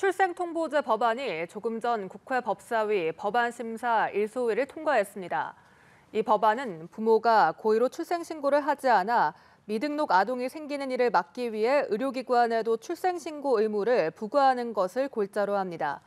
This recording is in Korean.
출생통보제 법안이 조금 전 국회 법사위 법안심사 1소위를 통과했습니다. 이 법안은 부모가 고의로 출생신고를 하지 않아 미등록 아동이 생기는 일을 막기 위해 의료기관에도 출생신고 의무를 부과하는 것을 골자로 합니다.